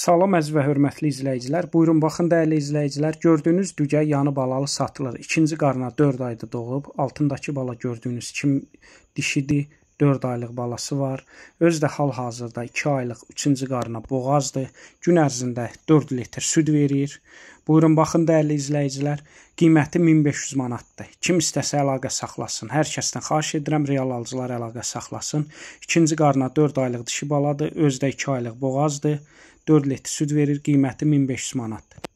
Salam əziz və hörmətli izləyicilər. Buyurun baxın dəyərli izləyicilər, gördüyünüz dügə yanı balalı satılır. İkinci qarna 4 ayda doğub, altındakı bala gördüyünüz kimi dişidir. 4 aylıq balası var. Özü də hal-hazırda 2 aylıq 3-cü qarına boğazdır. Gün ərzində 4 litr süd verir. Buyurun baxın dəyərli izləyicilər, qiyməti 1500 manatdır. Kim istəsə əlaqə saxlasın. Hər kəsdən xahiş edirəm real alıcılar əlaqə saxlasın. 2-ci qarına 4 aylıq dişi baladır, özü də 2 aylıq boğazdır. 4 litr süd verir, qiyməti 1500 manatdır.